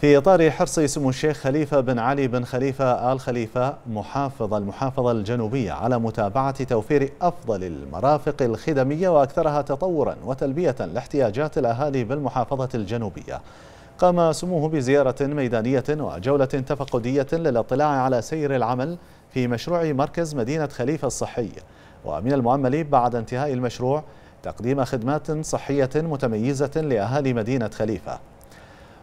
في إطار حرص سمو الشيخ خليفة بن علي بن خليفة آل خليفة محافظ المحافظة الجنوبية على متابعة توفير أفضل المرافق الخدمية وأكثرها تطورا وتلبية لاحتياجات الأهالي بالمحافظة الجنوبية قام سموه بزيارة ميدانية وجولة تفقدية للاطلاع على سير العمل في مشروع مركز مدينة خليفة الصحي ومن المؤمل بعد انتهاء المشروع تقديم خدمات صحية متميزة لأهالي مدينة خليفة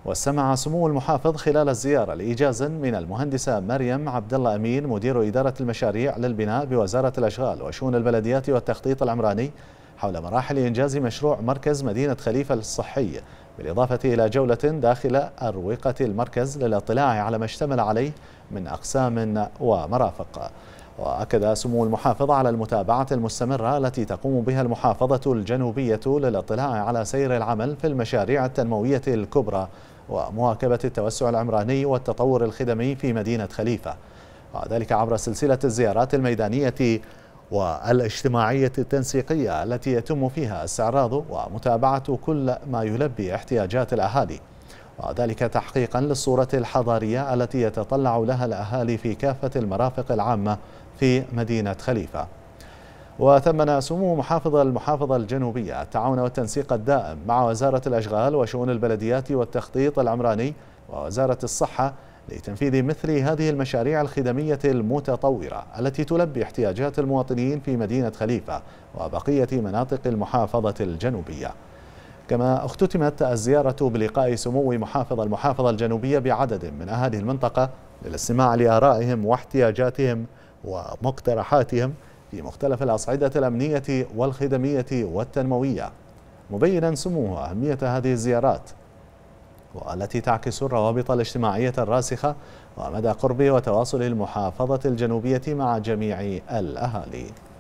واستمع سمو المحافظ خلال الزيارة لإيجاز من المهندسة مريم عبد الله أمين مدير إدارة المشاريع للبناء بوزارة الأشغال وشؤون البلديات والتخطيط العمراني حول مراحل إنجاز مشروع مركز مدينة خليفة الصحي بالإضافة إلى جولة داخل أروقة المركز للاطلاع على ما اشتمل عليه من أقسام ومرافق وأكد سمو المحافظ على المتابعة المستمرة التي تقوم بها المحافظة الجنوبية للاطلاع على سير العمل في المشاريع التنموية الكبرى ومواكبة التوسع العمراني والتطور الخدمي في مدينة خليفة وذلك عبر سلسلة الزيارات الميدانية والاجتماعية التنسيقية التي يتم فيها استعراض ومتابعة كل ما يلبي احتياجات الأهالي وذلك تحقيقا للصورة الحضارية التي يتطلع لها الأهالي في كافة المرافق العامة في مدينة خليفة وثمن سمو محافظ المحافظة الجنوبية التعاون والتنسيق الدائم مع وزارة الأشغال وشؤون البلديات والتخطيط العمراني ووزارة الصحة لتنفيذ مثل هذه المشاريع الخدمية المتطورة التي تلبي احتياجات المواطنين في مدينة خليفة وبقية مناطق المحافظة الجنوبية كما اختتمت الزيارة بلقاء سمو محافظ المحافظة الجنوبية بعدد من أهالي المنطقة للاستماع لآرائهم واحتياجاتهم ومقترحاتهم في مختلف الأصعدة الأمنية والخدمية والتنموية مبينا سموه أهمية هذه الزيارات والتي تعكس الروابط الاجتماعية الراسخة ومدى قرب وتواصل المحافظة الجنوبية مع جميع الأهالي